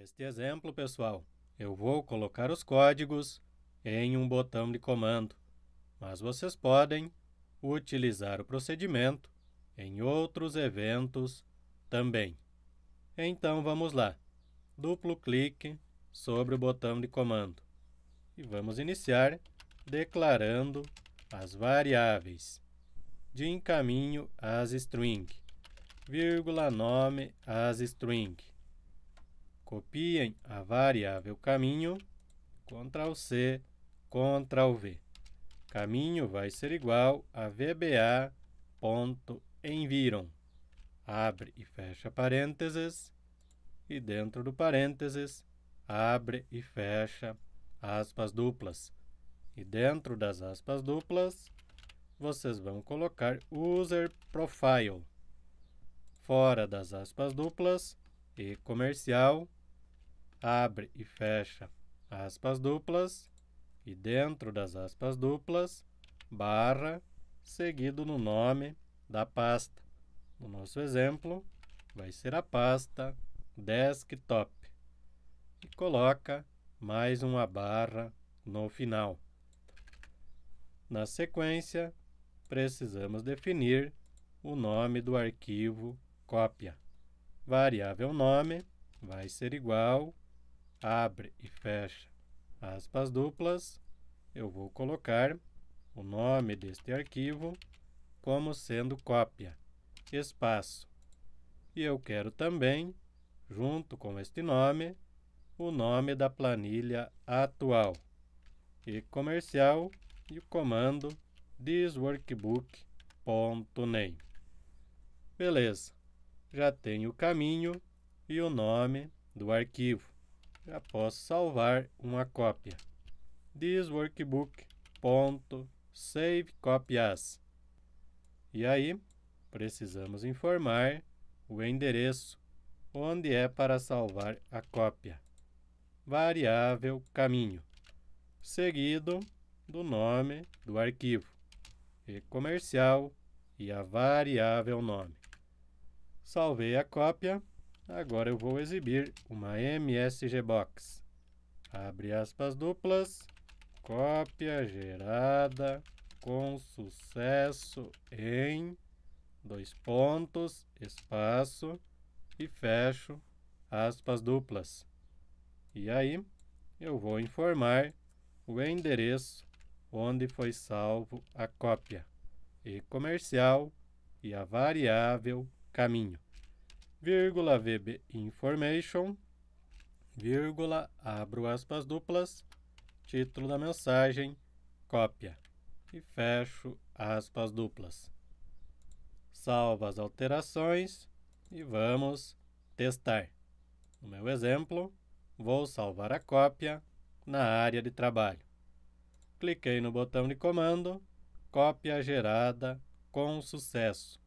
Neste exemplo, pessoal, eu vou colocar os códigos em um botão de comando, mas vocês podem utilizar o procedimento em outros eventos também. Então vamos lá. Duplo clique sobre o botão de comando e vamos iniciar declarando as variáveis de encaminho as string, vírgula nome as string. Copiem a variável caminho, Ctrl C, Ctrl V. Caminho vai ser igual a vba.environ. Abre e fecha parênteses. E dentro do parênteses, abre e fecha aspas duplas. E dentro das aspas duplas, vocês vão colocar user profile. Fora das aspas duplas e comercial, abre e fecha aspas duplas, e dentro das aspas duplas, barra, seguido no nome da pasta. No nosso exemplo, vai ser a pasta desktop. E coloca mais uma barra no final. Na sequência, precisamos definir o nome do arquivo cópia. Variável nome vai ser igual abre e fecha aspas duplas, eu vou colocar o nome deste arquivo como sendo cópia, espaço. E eu quero também, junto com este nome, o nome da planilha atual e comercial e o comando thisworkbook.name. Beleza, já tenho o caminho e o nome do arquivo após salvar uma cópia. This workbook ponto save copias. E aí, precisamos informar o endereço onde é para salvar a cópia. Variável caminho, seguido do nome do arquivo, e comercial e a variável nome. Salvei a cópia Agora eu vou exibir uma MSG Box. Abre aspas duplas, cópia gerada com sucesso em dois pontos, espaço e fecho aspas duplas. E aí eu vou informar o endereço onde foi salvo a cópia e comercial e a variável caminho vírgula VB Information, vírgula, abro aspas duplas, título da mensagem, cópia, e fecho aspas duplas. Salvo as alterações e vamos testar. No meu exemplo, vou salvar a cópia na área de trabalho. Cliquei no botão de comando, cópia gerada com sucesso.